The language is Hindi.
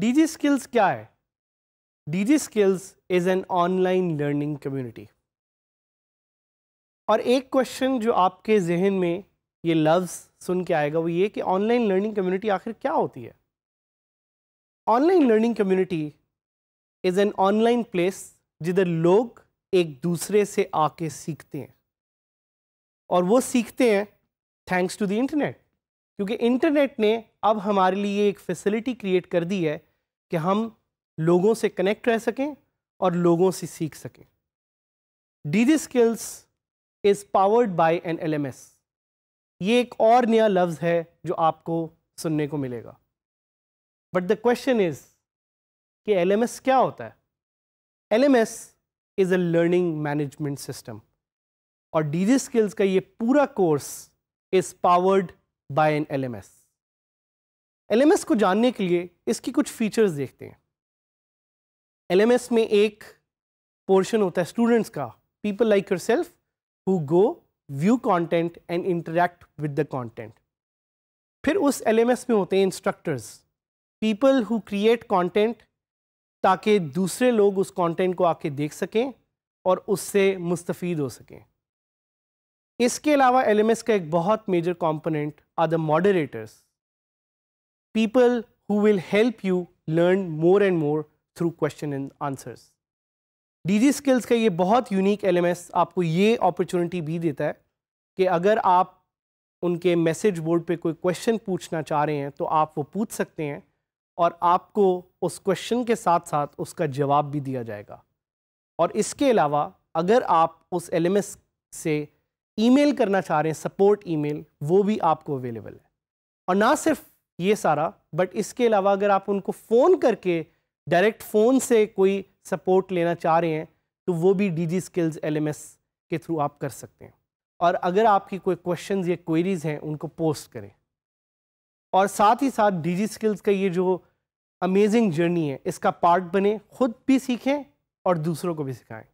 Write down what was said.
डीजी स्किल्स क्या है DG skills is an online learning community और एक क्वेश्चन जो आपके जहन में ये लफ्ज़ सुन के आएगा वो ये कि ऑनलाइन लर्निंग कम्युनिटी आखिर क्या होती है online learning community is an online place जिधर लोग एक दूसरे से आके सीखते हैं और वो सीखते हैं थैंक्स टू द इंटरनेट क्योंकि इंटरनेट ने अब हमारे लिए एक फैसिलिटी क्रिएट कर दी है कि हम लोगों से कनेक्ट रह सकें और लोगों से सीख सकें D skills is powered by an LMS ये एक और नया लफ्ज़ है जो आपको सुनने को मिलेगा बट द क्वेश्चन इज़ कि एलएमएस क्या होता है LMS is a learning management system और डीजी स्किल्स का ये पूरा course is powered by an LMS LMS को जानने के लिए इसकी कुछ फीचर्स देखते हैं एलएमएस में एक पोर्शन होता है स्टूडेंट्स का people like yourself who go view content and interact with the content. फिर उस एल में होते हैं instructors people who create content ताकि दूसरे लोग उस कॉन्टेंट को आके देख सकें और उससे मुस्तफ़ हो सकें इसके अलावा एल एम एस का एक बहुत major component are the moderators people who will help you learn more and more through question and answers DG skills का ये बहुत यूनिक एलएमएस आपको ये अपॉर्चुनिटी भी देता है कि अगर आप उनके मैसेज बोर्ड पे कोई क्वेश्चन पूछना चाह रहे हैं तो आप वो पूछ सकते हैं और आपको उस क्वेश्चन के साथ साथ उसका जवाब भी दिया जाएगा और इसके अलावा अगर आप उस एल से ईमेल करना चाह रहे हैं सपोर्ट ईमेल वो भी आपको अवेलेबल है और ना सिर्फ ये सारा बट इसके अलावा अगर आप उनको फ़ोन करके डायरेक्ट फ़ोन से कोई सपोर्ट लेना चाह रहे हैं तो वो भी डी जी स्किल्स एल के थ्रू आप कर सकते हैं और अगर आपकी कोई क्वेश्चन या क्वेरीज़ हैं उनको पोस्ट करें और साथ ही साथ डी जी स्किल्स का ये जो अमेजिंग जर्नी है इसका पार्ट बने ख़ुद भी सीखें और दूसरों को भी सिखाएं